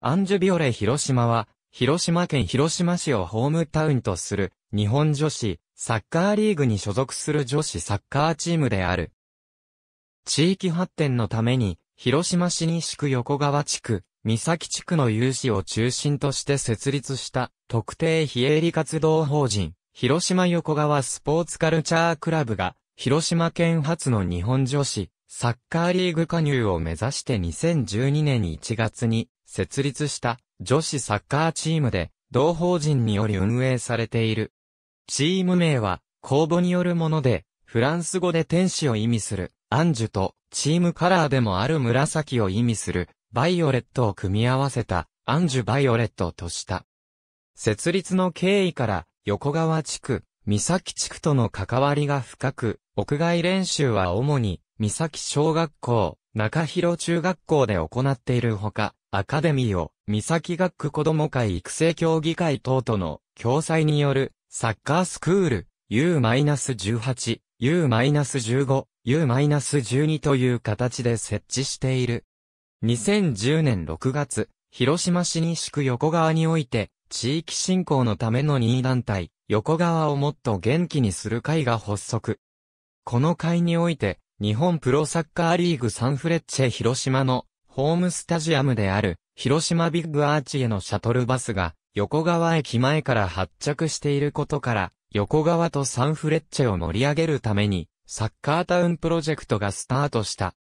アンジュビオレ広島は、広島県広島市をホームタウンとする、日本女子、サッカーリーグに所属する女子サッカーチームである。地域発展のために、広島市西区横川地区、三崎地区の有志を中心として設立した、特定非営利活動法人、広島横川スポーツカルチャークラブが、広島県初の日本女子、サッカーリーグ加入を目指して2012年1月に設立した女子サッカーチームで、同法人により運営されている。チーム名は、公募によるもので、フランス語で天使を意味する、アンジュと、チームカラーでもある紫を意味する、バイオレットを組み合わせた、アンジュバイオレットとした。設立の経緯から、横川地区、三崎地区との関わりが深く、屋外練習は主に、三崎小学校、中広中学校で行っているほか、アカデミーを、三崎学区子ども会育成協議会等との共催による、サッカースクール、U-18、U-15、U-12 という形で設置している。2010年6月、広島市西区横川において、地域振興のための任意団体、横川をもっと元気にする会が発足。この会において、日本プロサッカーリーグサンフレッチェ広島のホームスタジアムである、広島ビッグアーチへのシャトルバスが、横川駅前から発着していることから、横川とサンフレッチェを盛り上げるために、サッカータウンプロジェクトがスタートした。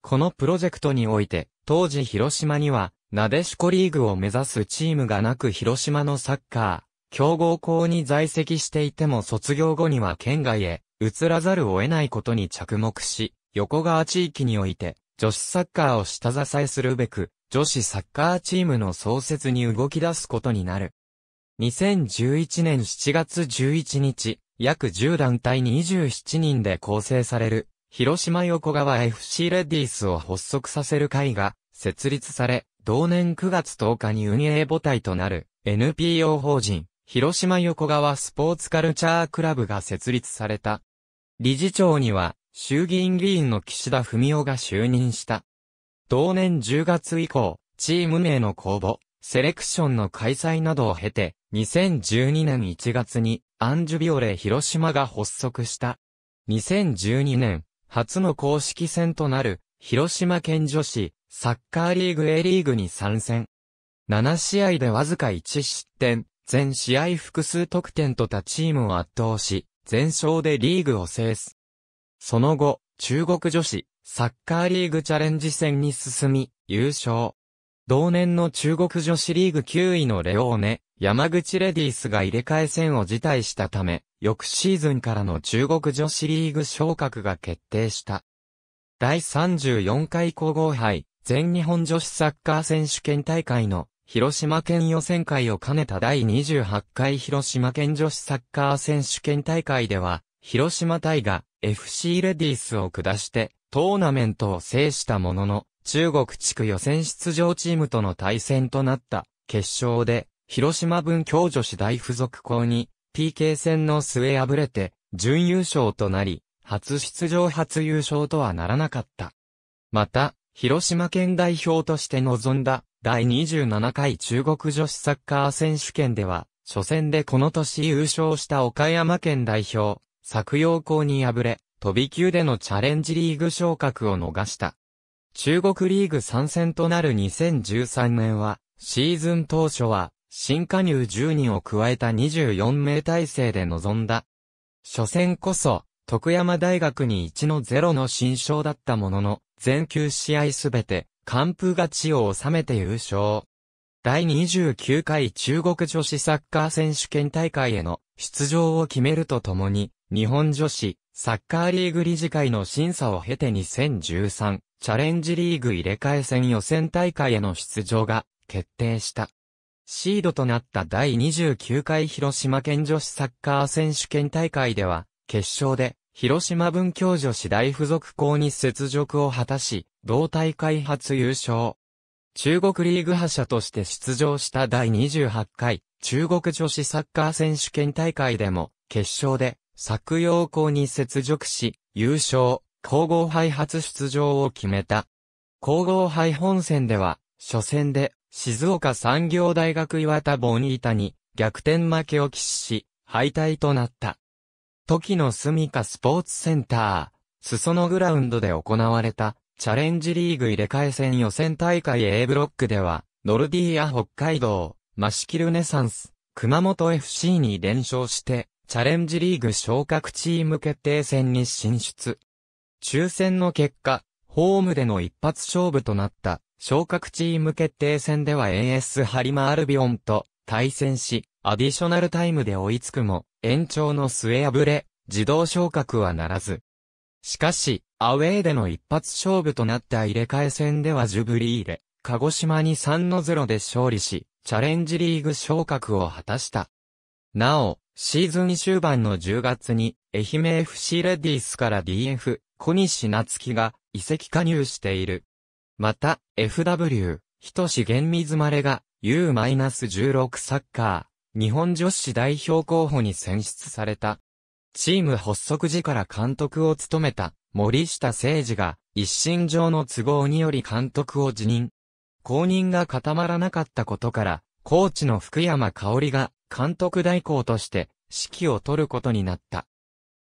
このプロジェクトにおいて、当時広島には、なでしこリーグを目指すチームがなく広島のサッカー、強豪校に在籍していても卒業後には県外へ、移らざるを得ないことに着目し、横川地域において、女子サッカーを下支えするべく、女子サッカーチームの創設に動き出すことになる。2011年7月11日、約10団体27人で構成される、広島横川 FC レディースを発足させる会が設立され、同年9月10日に運営母体となる NPO 法人、広島横川スポーツカルチャークラブが設立された。理事長には、衆議院議員の岸田文雄が就任した。同年10月以降、チーム名の公募、セレクションの開催などを経て、2012年1月にアンジュビオレ広島が発足した。2012年、初の公式戦となる広島県女子サッカーリーグ A リーグに参戦。7試合でわずか1失点、全試合複数得点と他チームを圧倒し、全勝でリーグを制す。その後、中国女子、サッカーリーグチャレンジ戦に進み、優勝。同年の中国女子リーグ9位のレオーネ、山口レディースが入れ替え戦を辞退したため、翌シーズンからの中国女子リーグ昇格が決定した。第34回皇后杯、全日本女子サッカー選手権大会の広島県予選会を兼ねた第28回広島県女子サッカー選手権大会では、広島大が FC レディースを下して、トーナメントを制したものの、中国地区予選出場チームとの対戦となった決勝で、広島文教女子大附属校に PK 戦の末敗れて準優勝となり、初出場初優勝とはならなかった。また、広島県代表として臨んだ第27回中国女子サッカー選手権では、初戦でこの年優勝した岡山県代表、作陽校に敗れ、飛び級でのチャレンジリーグ昇格を逃した。中国リーグ参戦となる2013年は、シーズン当初は、新加入10人を加えた24名体制で臨んだ。初戦こそ、徳山大学に1の0の新勝だったものの、全球試合すべて、完封勝ちを収めて優勝。第29回中国女子サッカー選手権大会への出場を決めるとともに、日本女子、サッカーリーグ理事会の審査を経て2013、チャレンジリーグ入れ替え戦予選大会への出場が決定した。シードとなった第29回広島県女子サッカー選手権大会では、決勝で、広島文教女子大付属校に雪辱を果たし、同大会初優勝。中国リーグ覇者として出場した第28回中国女子サッカー選手権大会でも決勝で作陽校に接続し、優勝、皇后杯初出場を決めた。皇后杯本戦では、初戦で、静岡産業大学岩田ボニータに逆転負けを喫し、敗退となった。時の住みスポーツセンター、裾野グラウンドで行われた、チャレンジリーグ入れ替え戦予選大会 A ブロックでは、ノルディア北海道、マシキルネサンス、熊本 FC に連勝して、チャレンジリーグ昇格チーム決定戦に進出。抽選の結果、ホームでの一発勝負となった昇格チーム決定戦では AS ハリマアルビオンと対戦し、アディショナルタイムで追いつくも、延長の末敗れ、自動昇格はならず。しかし、アウェーでの一発勝負となった入れ替え戦ではジュブリーで、鹿児島に3の0で勝利し、チャレンジリーグ昇格を果たした。なお、シーズン終盤の10月に、愛媛 FC レディースから DF、小西夏樹が移籍加入している。また、FW、人志玄水まれが U-16 サッカー、日本女子代表候補に選出された。チーム発足時から監督を務めた森下誠二が一身上の都合により監督を辞任。公認が固まらなかったことから、コーチの福山香織が監督代行として指揮を取ることになった。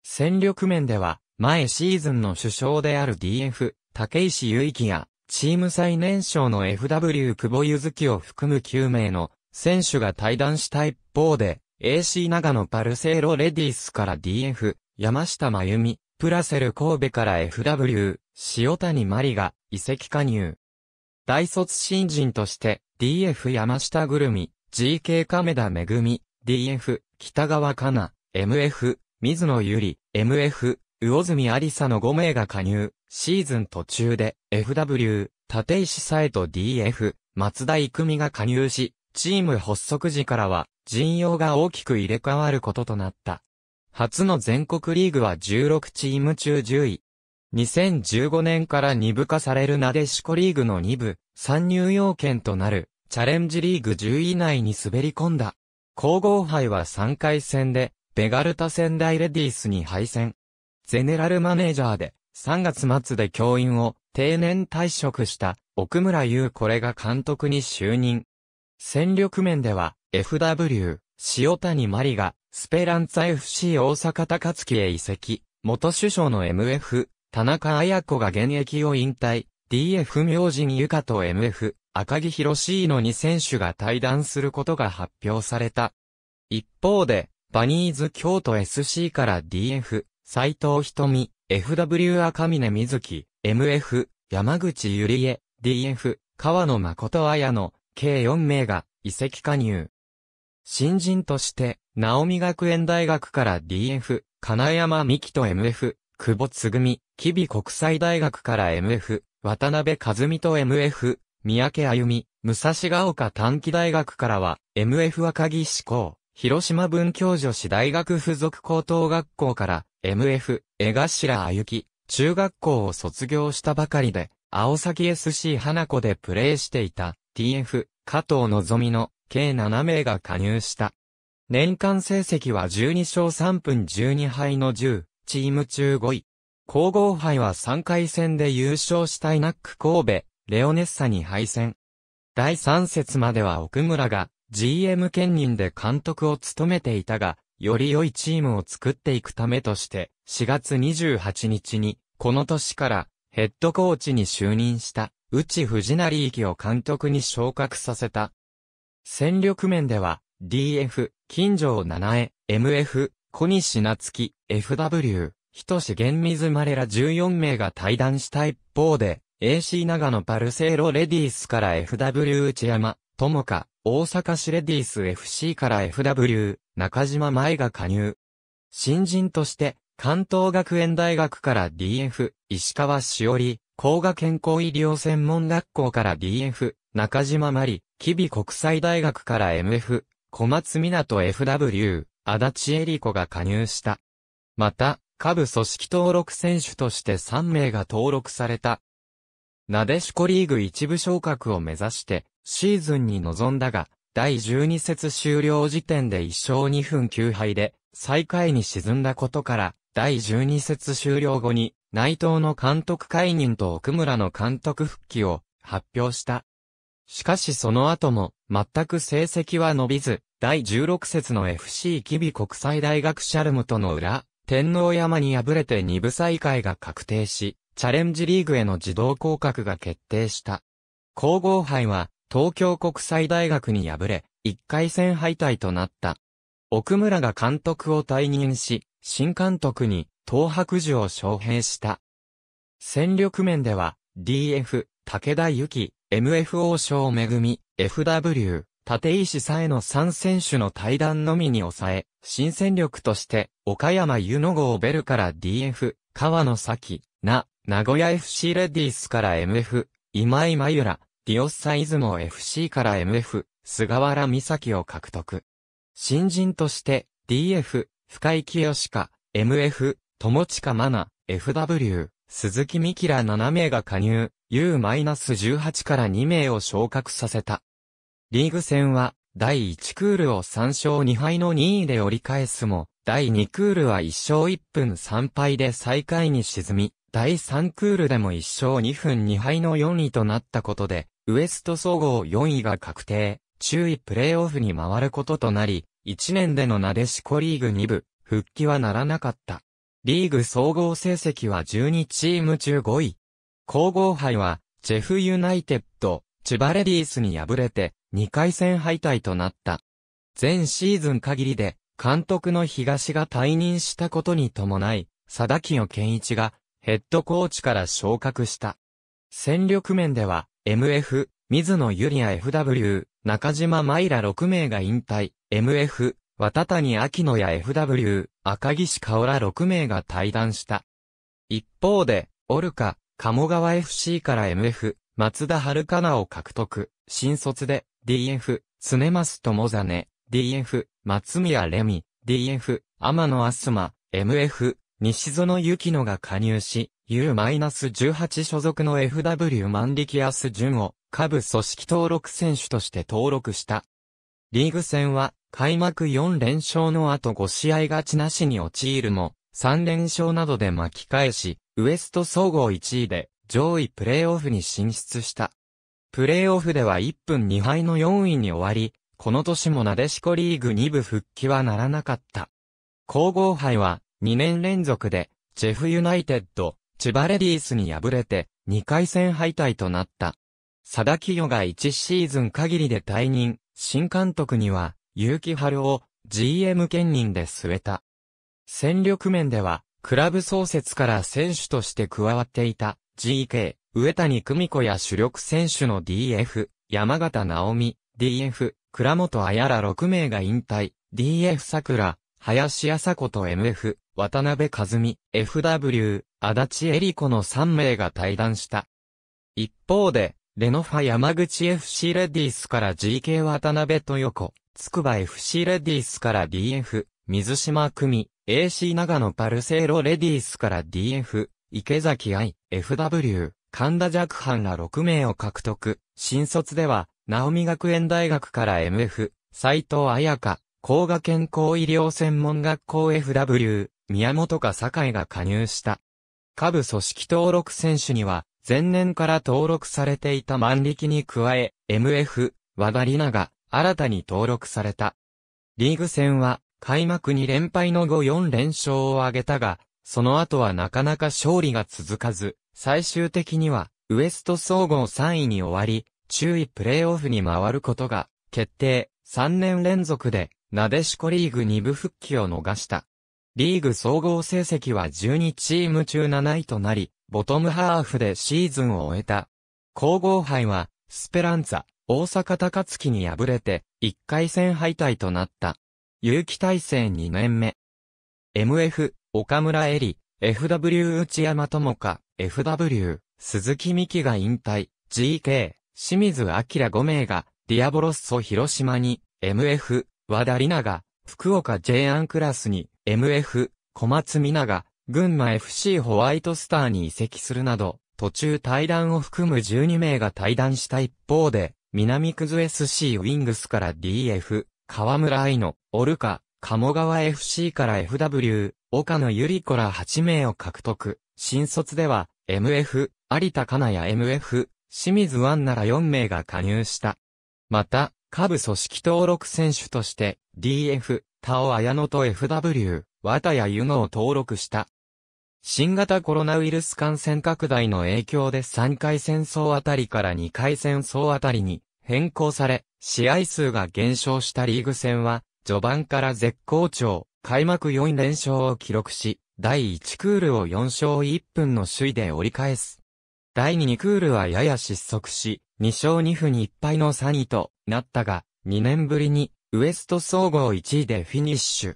戦力面では、前シーズンの首相である DF、竹石祐希や、チーム最年少の FW 久保ゆずきを含む9名の選手が退団した一方で、AC 長野パルセーロレディースから DF、山下真由美、プラセル神戸から FW、塩谷麻里が移籍加入。大卒新人として DF 山下ぐるみ、GK 亀田恵、DF、北川かな、MF、水野ゆり、MF、魚住ありさの5名が加入、シーズン途中で FW、立石さえと DF、松田育美が加入し、チーム発足時からは陣容が大きく入れ替わることとなった。初の全国リーグは16チーム中10位。2015年から2部化されるなでしこリーグの2部、参入要件となるチャレンジリーグ10位以内に滑り込んだ。皇后杯は3回戦で、ベガルタ仙台レディースに敗戦。ゼネラルマネージャーで、3月末で教員を定年退職した奥村優これが監督に就任。戦力面では FW、塩谷真理がスペランツァ FC 大阪高槻へ移籍、元首相の MF、田中綾子が現役を引退、DF 明神ゆかと MF 赤木博士の2選手が対談することが発表された。一方で、バニーズ京都 SC から DF、斎藤瞳、FW 赤峰瑞希、MF、山口ゆりえ、DF、川野誠綾の、計4名が、移籍加入。新人として、直美学園大学から DF、金山美希と MF、久保つぐみ、吉備国際大学から MF、渡辺和美と MF、三宅歩み、武蔵ヶ丘短期大学からは、MF 若木志向、広島文教女子大学附属高等学校から、MF、江頭あゆき、中学校を卒業したばかりで、青崎 SC 花子でプレーしていた、TF、加藤のぞみの、計7名が加入した。年間成績は12勝3分12敗の10、チーム中5位。皇后杯は3回戦で優勝したイナック神戸、レオネッサに敗戦。第3節までは奥村が GM 兼任で監督を務めていたが、より良いチームを作っていくためとして、4月28日に、この年からヘッドコーチに就任した、内藤成行を監督に昇格させた。戦力面では、DF、金城七重、MF、小西夏樹、FW、人志み水まれら14名が対談した一方で、AC 長野パルセーロレディースから FW 内山、友香、大阪市レディース FC から FW、中島舞が加入。新人として、関東学園大学から DF、石川しおり、甲賀健康医療専門学校から DF、中島まり、吉備国際大学から MF、小松港 FW、足立恵里子が加入した。また、下部組織登録選手として3名が登録された。なでしこリーグ一部昇格を目指して、シーズンに臨んだが、第12節終了時点で1勝2分9敗で、最下位に沈んだことから、第12節終了後に、内藤の監督解任と奥村の監督復帰を発表した。しかしその後も、全く成績は伸びず、第16節の FC キビ国際大学シャルムとの裏、天皇山に敗れて2部再開が確定し、チャレンジリーグへの自動降格が決定した。皇后杯は、東京国際大学に敗れ、1回戦敗退となった。奥村が監督を退任し、新監督に、東白樹を招聘した。戦力面では、DF、武田幸、MFO 賞恵み、FW、立石佐への3選手の対談のみに抑え、新戦力として、岡山湯野号ベルから DF、川野咲、な、名古屋 FC レディースから MF、今井真由ら、ディオッサ出雲 FC から MF、菅原美咲を獲得。新人として、DF、深井清か、MF、友近真奈、FW、鈴木美希ら7名が加入、U-18 から2名を昇格させた。リーグ戦は、第1クールを3勝2敗の2位で折り返すも、第2クールは1勝1分3敗で最下位に沈み、第3クールでも1勝2分2敗の4位となったことで、ウエスト総合4位が確定、注意プレーオフに回ることとなり、1年でのなでしこリーグ2部、復帰はならなかった。リーグ総合成績は12チーム中5位。皇后杯は、ジェフユナイテッド、千葉レディースに敗れて2回戦敗退となった。全シーズン限りで監督の東が退任したことに伴い、佐田清健一がヘッドコーチから昇格した。戦力面では MF、水野ゆりや FW、中島舞ら6名が引退、MF、渡谷秋野や FW、赤岸香ら6名が退団した。一方で、オルカ、鴨川 FC から MF、松田春香奈を獲得、新卒で、DF、常松マ友真、DF、松宮レミ、DF、天野アスマ、MF、西園幸乃が加入し、U-18 所属の FW 万力アス順を、下部組織登録選手として登録した。リーグ戦は、開幕4連勝の後5試合勝ちなしに陥るも、3連勝などで巻き返し、ウエスト総合1位で、上位プレーオフに進出した。プレーオフでは1分2敗の4位に終わり、この年もなでしこリーグ2部復帰はならなかった。皇后杯は2年連続で、ジェフユナイテッド、千葉レディースに敗れて、2回戦敗退となった。佐田清が1シーズン限りで退任、新監督には、結城春を GM 兼任で据えた。戦力面では、クラブ創設から選手として加わっていた GK、上谷久美子や主力選手の DF、山形直美、DF、倉本彩ら6名が引退、DF 桜、林麻子と MF、渡辺和美、FW、足立恵里子の3名が退団した。一方で、レノファ山口 FC レディースから GK 渡辺豊子、筑波 FC レディースから DF、水島久美、AC 長野パルセイロレディースから DF、池崎愛、FW、神田若藩ら6名を獲得。新卒では、直美学園大学から MF、斎藤彩香、工賀健康医療専門学校 FW、宮本か堺井が加入した。下部組織登録選手には、前年から登録されていた万力に加え、MF、和田里奈が新たに登録された。リーグ戦は、開幕2連敗の後4連勝を挙げたが、その後はなかなか勝利が続かず、最終的には、ウエスト総合3位に終わり、注意プレイオフに回ることが決定、3年連続で、なでしこリーグ2部復帰を逃した。リーグ総合成績は12チーム中7位となり、ボトムハーフでシーズンを終えた。皇后杯は、スペランザ、大阪高槻に敗れて、1回戦敗退となった。有機体制2年目。MF、岡村恵里、FW 内山智香、FW、鈴木美希が引退、GK、清水明5名が、ディアボロッソ広島に、MF、和田里奈が、福岡 J アンクラスに、MF、小松美奈が、群馬 FC ホワイトスターに移籍するなど、途中退団を含む12名が退団した一方で、南クズ SC ウィングスから DF、河村愛の、オルカ、鴨川 FC から FW、岡野ゆり子ら8名を獲得。新卒では、MF、有田かなや MF、清水湾なら4名が加入した。また、下部組織登録選手として、DF、田尾綾乃と FW、綿谷ゆのを登録した。新型コロナウイルス感染拡大の影響で3回戦争あたりから2回戦争あたりに変更され、試合数が減少したリーグ戦は、序盤から絶好調、開幕4連勝を記録し、第1クールを4勝1分の首位で折り返す。第2クールはやや失速し、2勝2分1敗の3位となったが、2年ぶりにウエスト総合1位でフィニッシュ。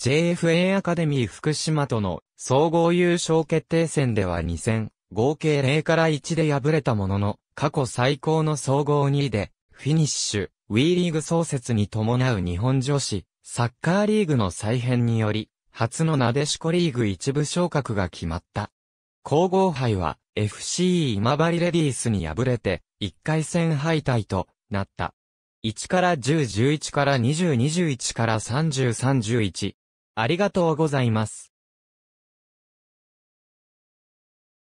JFA アカデミー福島との総合優勝決定戦では2戦、合計0から1で敗れたものの、過去最高の総合2位で、フィニッシュ、ウィーリーグ創設に伴う日本女子、サッカーリーグの再編により、初のなでしこリーグ一部昇格が決まった。皇后杯は FC 今治レディースに敗れて、1回戦敗退となった。1から10、11から20、21から30、31。ありがとうございます。